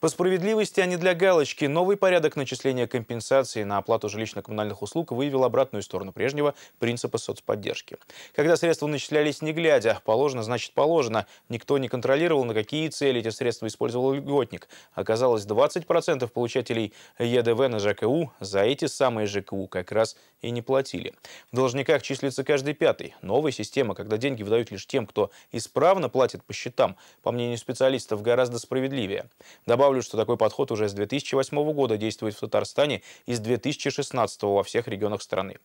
По справедливости, а не для галочки, новый порядок начисления компенсации на оплату жилищно-коммунальных услуг выявил обратную сторону прежнего принципа соцподдержки. Когда средства начислялись не глядя, положено значит положено, никто не контролировал, на какие цели эти средства использовал льготник. Оказалось, 20% получателей ЕДВ на ЖКУ за эти самые ЖКУ как раз и не платили. В должниках числится каждый пятый. Новая система, когда деньги выдают лишь тем, кто исправно платит по счетам, по мнению специалистов, гораздо справедливее. Добавлю, что такой подход уже с 2008 года действует в Татарстане и с 2016 во всех регионах страны.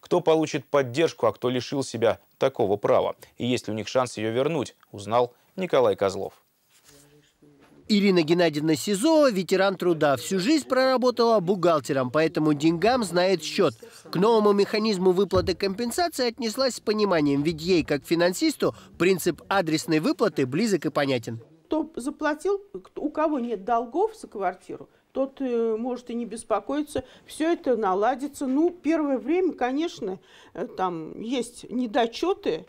Кто получит поддержку, а кто лишил себя такого права? И есть ли у них шанс ее вернуть, узнал Николай Козлов. Ирина Геннадьевна Сизова – ветеран труда. Всю жизнь проработала бухгалтером, поэтому деньгам знает счет. К новому механизму выплаты компенсации отнеслась с пониманием, ведь ей, как финансисту, принцип адресной выплаты близок и понятен. Кто заплатил, у кого нет долгов за квартиру, тот э, может и не беспокоиться, все это наладится. Ну, первое время, конечно, э, там есть недочеты,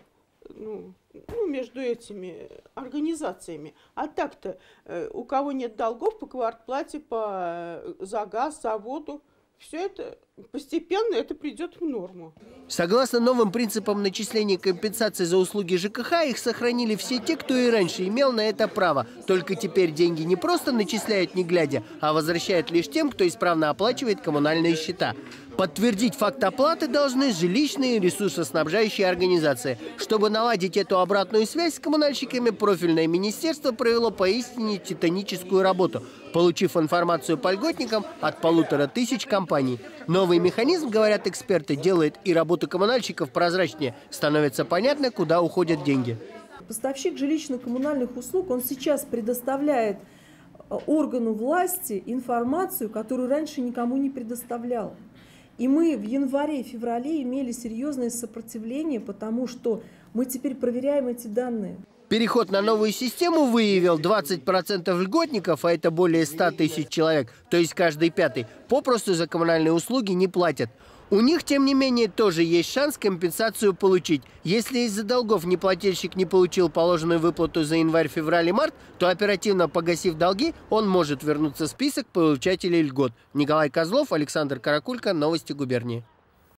ну, ну, между этими организациями. А так-то э, у кого нет долгов по квартплате, по, э, за газ, за воду – все это постепенно это придет в норму. Согласно новым принципам начисления компенсации за услуги ЖКХ, их сохранили все те, кто и раньше имел на это право. Только теперь деньги не просто начисляют не глядя, а возвращают лишь тем, кто исправно оплачивает коммунальные счета. Подтвердить факт оплаты должны жилищные ресурсоснабжающие организации. Чтобы наладить эту обратную связь с коммунальщиками, профильное министерство провело поистине титаническую работу получив информацию по льготникам от полутора тысяч компаний. Новый механизм, говорят эксперты, делает и работу коммунальщиков прозрачнее. Становится понятно, куда уходят деньги. Поставщик жилищно-коммунальных услуг, он сейчас предоставляет э, органу власти информацию, которую раньше никому не предоставлял. И мы в январе феврале имели серьезное сопротивление, потому что мы теперь проверяем эти данные. Переход на новую систему выявил 20% льготников, а это более 100 тысяч человек, то есть каждый пятый, попросту за коммунальные услуги не платят. У них, тем не менее, тоже есть шанс компенсацию получить. Если из-за долгов неплательщик не получил положенную выплату за январь, февраль и март, то оперативно погасив долги, он может вернуться в список получателей льгот. Николай Козлов, Александр Каракулько, Новости губернии.